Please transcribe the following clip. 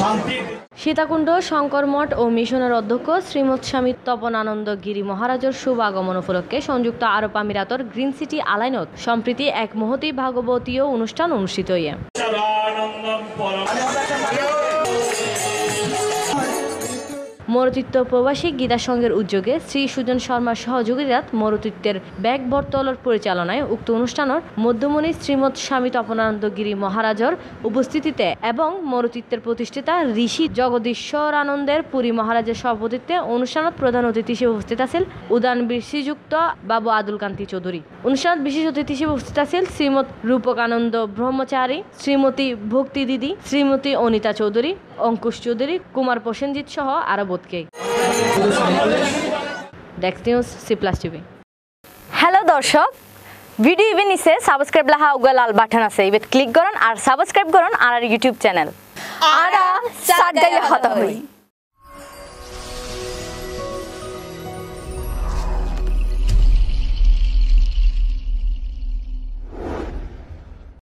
সীতাকুণ্ড সীতাকুণ্ড শঙ্করমঠ ও মিশনের অধ্যক্ষ শ্রীমৎ স্বামী তপনানন্দ গিরি মহারাজের শুভ আগমন উপলক্ষে সংযুক্ত আরব আমিরাতর গ্রিন সিটি আলাইনত সম্প্রীতি এক মহতি ভাগবতীয় অনুষ্ঠান অনুষ্ঠিত হইয়া মরতিত্ব প্রবাসী গীতা সংঘের উদ্যোগে শ্রী সুজন শর্মার সহযোগিতাত মরতিত্বের ব্যাগ বরতলর পরিচালনায় উক্ত অনুষ্ঠানের মধ্যমণি শ্রীমৎ স্বামী তপনানন্দ গিরি মহারাজর উপস্থিতিতে এবং মরতিত্বের প্রতিষ্ঠাতা ঋষি জগদীশ্বরানন্দের পুরী মহারাজের সভাপতিত্বে অনুষ্ঠানত প্রধান অতিথি হিসেবে উপস্থিত আছেন উদান শ্রীযুক্ত বাবু আদুল কান্তি চৌধুরী অনুষ্ঠানত বিশেষ অতিথি হিসেবে উপস্থিত আছেন শ্রীমৎ রূপকানন্দ ব্রহ্মচারী শ্রীমতী ভক্তি দিদি শ্রীমতী অনিতা চৌধুরী অঙ্কুশ চৌধুরী কুমার প্রসেনজিৎ সহ আরবত ভারতকেই ডেক্স news C plus TV hello দর্শক ভিডিও ইভেন নিছে সাবস্ক্রাইব লাহা উগা লাল বাটন আছে ইবে ক্লিক করুন আর সাবস্ক্রাইব করুন আর ইউটিউব চ্যানেল আর সাগাইয়া হতা হই